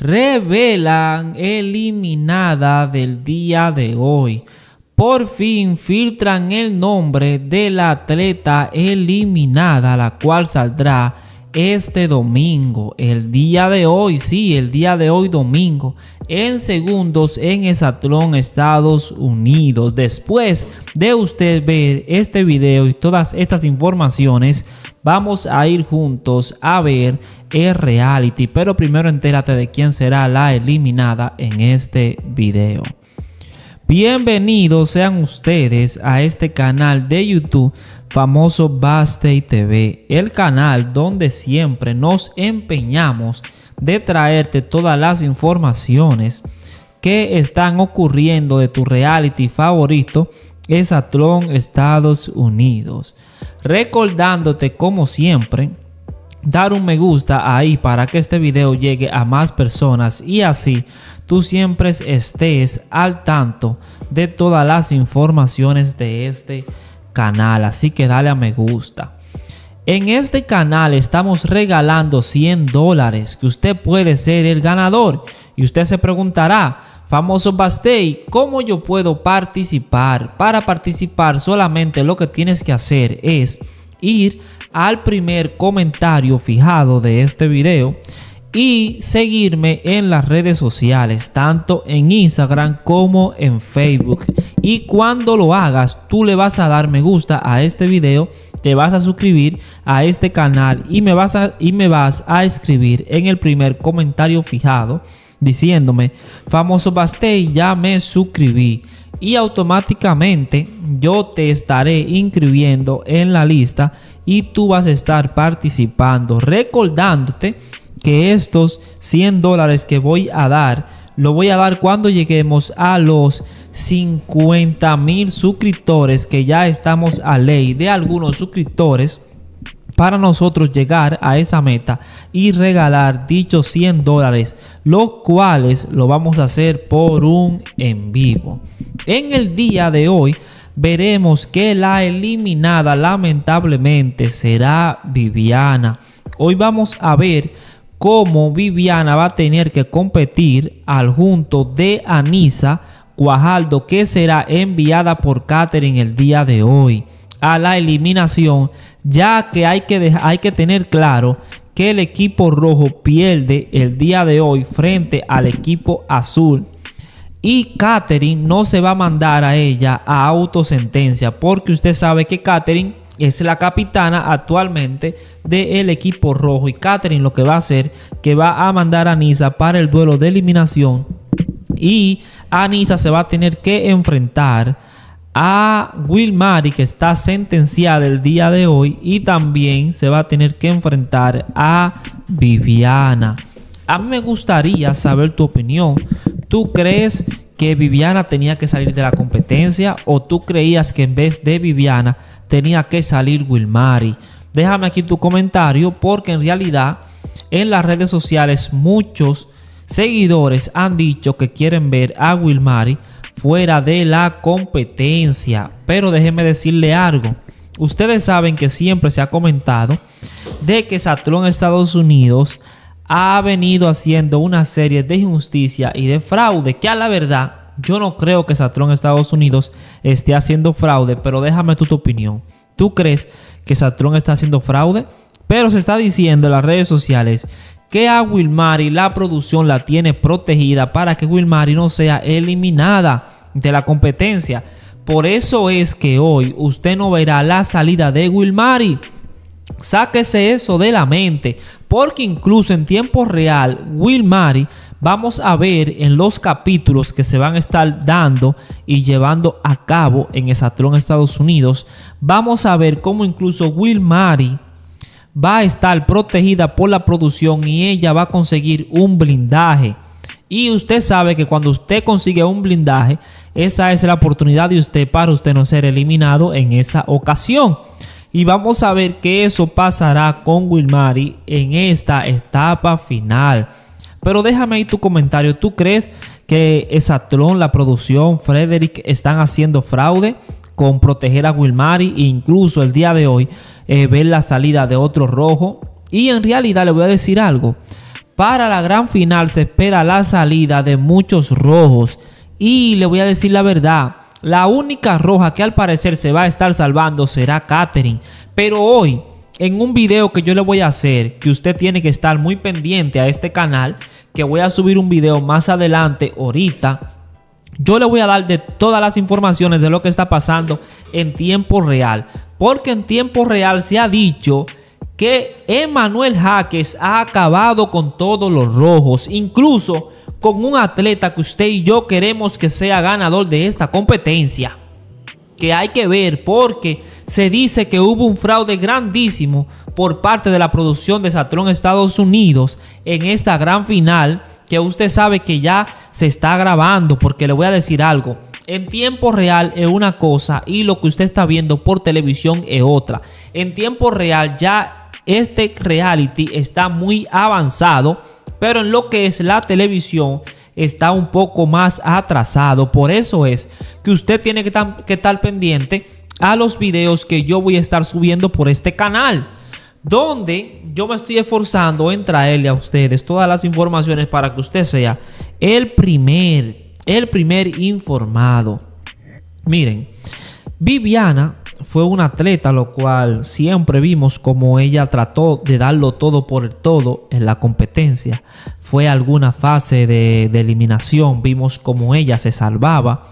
revelan eliminada del día de hoy. Por fin filtran el nombre de la atleta eliminada, la cual saldrá este domingo, el día de hoy, sí, el día de hoy domingo, en segundos en esatlón, Estados Unidos. Después de usted ver este video y todas estas informaciones, vamos a ir juntos a ver el reality. Pero primero entérate de quién será la eliminada en este video. Bienvenidos sean ustedes a este canal de YouTube famoso y TV, el canal donde siempre nos empeñamos de traerte todas las informaciones que están ocurriendo de tu reality favorito, es atlón Estados Unidos. Recordándote como siempre dar un me gusta ahí para que este video llegue a más personas y así tú siempre estés al tanto de todas las informaciones de este canal, así que dale a me gusta. En este canal estamos regalando 100 dólares que usted puede ser el ganador. Y usted se preguntará, famoso Bastey, ¿cómo yo puedo participar? Para participar solamente lo que tienes que hacer es ir al primer comentario fijado de este video y seguirme en las redes sociales, tanto en Instagram como en Facebook. Y cuando lo hagas, tú le vas a dar me gusta a este video, te vas a suscribir a este canal y me vas a, y me vas a escribir en el primer comentario fijado diciéndome, famoso basté ya me suscribí. Y automáticamente yo te estaré inscribiendo en la lista y tú vas a estar participando, recordándote que estos 100 dólares que voy a dar, lo voy a dar cuando lleguemos a los 50 mil suscriptores que ya estamos a ley de algunos suscriptores para nosotros llegar a esa meta y regalar dichos 100 dólares, los cuales lo vamos a hacer por un en vivo. En el día de hoy veremos que la eliminada lamentablemente será Viviana. Hoy vamos a ver como Viviana va a tener que competir al junto de Anisa Cuajaldo, que será enviada por Catherine el día de hoy a la eliminación, ya que hay que, hay que tener claro que el equipo rojo pierde el día de hoy frente al equipo azul. Y Catherine no se va a mandar a ella a autosentencia, porque usted sabe que Catherine es la capitana actualmente del equipo rojo y Katherine lo que va a hacer que va a mandar a Nisa para el duelo de eliminación y Nisa se va a tener que enfrentar a Will Mari, que está sentenciada el día de hoy y también se va a tener que enfrentar a Viviana. A mí me gustaría saber tu opinión. ¿Tú crees que Viviana tenía que salir de la competencia o tú creías que en vez de Viviana tenía que salir Wilmari. Déjame aquí tu comentario porque en realidad en las redes sociales muchos seguidores han dicho que quieren ver a Wilmary fuera de la competencia. Pero déjeme decirle algo. Ustedes saben que siempre se ha comentado de que Satrón Estados Unidos ha venido haciendo una serie de injusticia y de fraude que a la verdad yo no creo que Satrón Estados Unidos esté haciendo fraude, pero déjame tu opinión. ¿Tú crees que Satrón está haciendo fraude? Pero se está diciendo en las redes sociales que a Wilmary la producción la tiene protegida para que Wilmary no sea eliminada de la competencia. Por eso es que hoy usted no verá la salida de Wilmary Sáquese eso de la mente, porque incluso en tiempo real, Wilmary vamos a ver en los capítulos que se van a estar dando y llevando a cabo en tron Estados Unidos, vamos a ver cómo incluso Will Mary va a estar protegida por la producción y ella va a conseguir un blindaje. Y usted sabe que cuando usted consigue un blindaje, esa es la oportunidad de usted para usted no ser eliminado en esa ocasión. Y vamos a ver qué eso pasará con Wilmary en esta etapa final. Pero déjame ahí tu comentario. ¿Tú crees que Esatlón, la producción, Frederick están haciendo fraude con proteger a Wilmary? E incluso el día de hoy eh, ver la salida de otro rojo. Y en realidad le voy a decir algo. Para la gran final se espera la salida de muchos rojos. Y le voy a decir la verdad. La única roja que al parecer se va a estar salvando será Katherine. Pero hoy, en un video que yo le voy a hacer, que usted tiene que estar muy pendiente a este canal, que voy a subir un video más adelante, ahorita. Yo le voy a dar de todas las informaciones de lo que está pasando en tiempo real. Porque en tiempo real se ha dicho que Emmanuel Jaques ha acabado con todos los rojos, incluso con un atleta que usted y yo queremos que sea ganador de esta competencia. Que hay que ver porque se dice que hubo un fraude grandísimo por parte de la producción de Satrón Estados Unidos en esta gran final que usted sabe que ya se está grabando porque le voy a decir algo. En tiempo real es una cosa y lo que usted está viendo por televisión es otra. En tiempo real ya este reality está muy avanzado, pero en lo que es la televisión está un poco más atrasado. Por eso es que usted tiene que, que estar pendiente a los videos que yo voy a estar subiendo por este canal donde yo me estoy esforzando en traerle a ustedes todas las informaciones para que usted sea el primer, el primer informado. Miren, Viviana fue una atleta, lo cual siempre vimos como ella trató de darlo todo por el todo en la competencia. Fue alguna fase de, de eliminación, vimos como ella se salvaba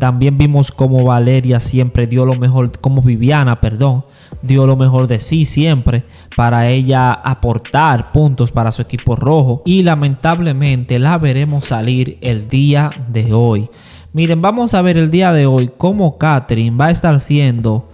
también vimos cómo Valeria siempre dio lo mejor, como Viviana, perdón, dio lo mejor de sí siempre para ella aportar puntos para su equipo rojo. Y lamentablemente la veremos salir el día de hoy. Miren, vamos a ver el día de hoy cómo Catherine va a estar haciendo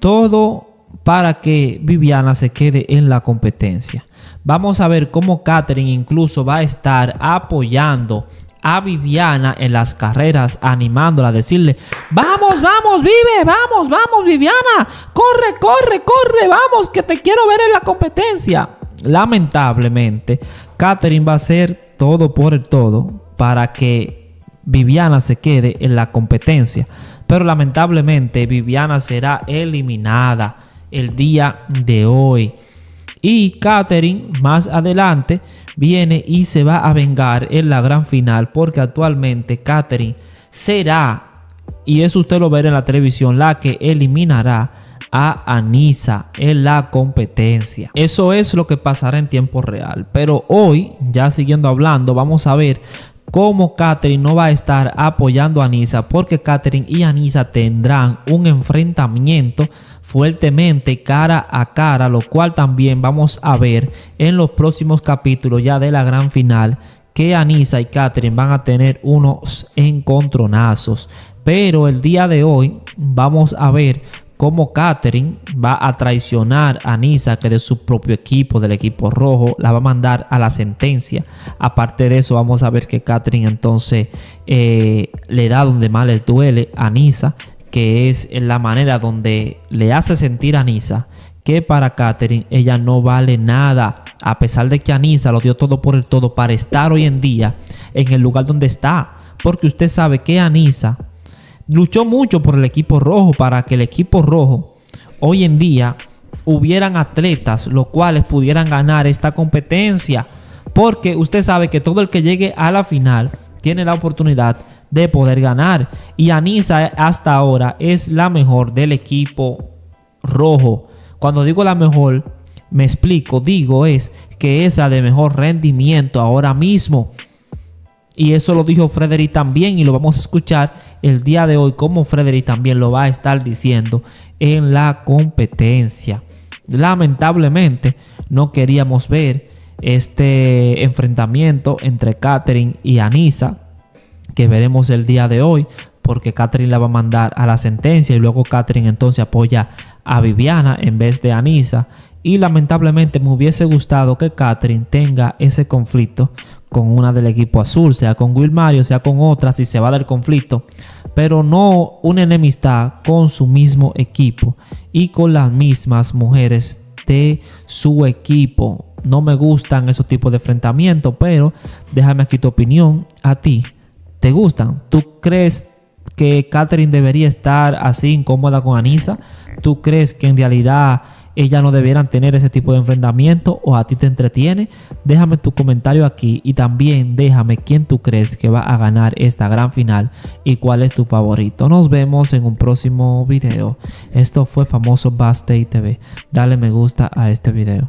todo para que Viviana se quede en la competencia. Vamos a ver cómo Catherine incluso va a estar apoyando a Viviana en las carreras, animándola a decirle, vamos, vamos, vive, vamos, vamos, Viviana, corre, corre, corre, vamos, que te quiero ver en la competencia. Lamentablemente, Catherine va a hacer todo por el todo para que Viviana se quede en la competencia. Pero lamentablemente Viviana será eliminada el día de hoy. Y Katherine más adelante viene y se va a vengar en la gran final porque actualmente Katherine será, y eso usted lo verá en la televisión, la que eliminará a Anisa en la competencia. Eso es lo que pasará en tiempo real. Pero hoy, ya siguiendo hablando, vamos a ver cómo Catherine no va a estar apoyando a Anisa porque Catherine y Anisa tendrán un enfrentamiento fuertemente cara a cara, lo cual también vamos a ver en los próximos capítulos ya de la gran final que Anisa y Catherine van a tener unos encontronazos. Pero el día de hoy vamos a ver cómo Catherine va a traicionar a Nisa, que de su propio equipo, del equipo rojo, la va a mandar a la sentencia. Aparte de eso, vamos a ver que Catherine entonces eh, le da donde más le duele a Nisa, que es la manera donde le hace sentir a Nisa que para Catherine ella no vale nada, a pesar de que Anisa lo dio todo por el todo para estar hoy en día en el lugar donde está, porque usted sabe que Anisa luchó mucho por el equipo rojo, para que el equipo rojo hoy en día hubieran atletas los cuales pudieran ganar esta competencia. Porque usted sabe que todo el que llegue a la final tiene la oportunidad de poder ganar. Y Anisa hasta ahora es la mejor del equipo rojo. Cuando digo la mejor, me explico, digo es que es la de mejor rendimiento ahora mismo. Y eso lo dijo Frederick también y lo vamos a escuchar el día de hoy como Frederick también lo va a estar diciendo en la competencia. Lamentablemente no queríamos ver este enfrentamiento entre Catherine y Anisa que veremos el día de hoy porque Catherine la va a mandar a la sentencia y luego Catherine entonces apoya a Viviana en vez de Anisa y lamentablemente me hubiese gustado que Catherine tenga ese conflicto con una del equipo azul, sea con Will Mario, sea con otra, si se va del conflicto, pero no una enemistad con su mismo equipo y con las mismas mujeres de su equipo. No me gustan esos tipos de enfrentamientos, pero déjame aquí tu opinión. A ti, ¿te gustan? ¿Tú crees que Catherine debería estar así incómoda con Anisa? ¿Tú crees que en realidad ella no debieran tener ese tipo de enfrentamiento o a ti te entretiene? Déjame tu comentario aquí y también déjame quién tú crees que va a ganar esta gran final y cuál es tu favorito. Nos vemos en un próximo video. Esto fue famoso Bastay TV. Dale me gusta a este video.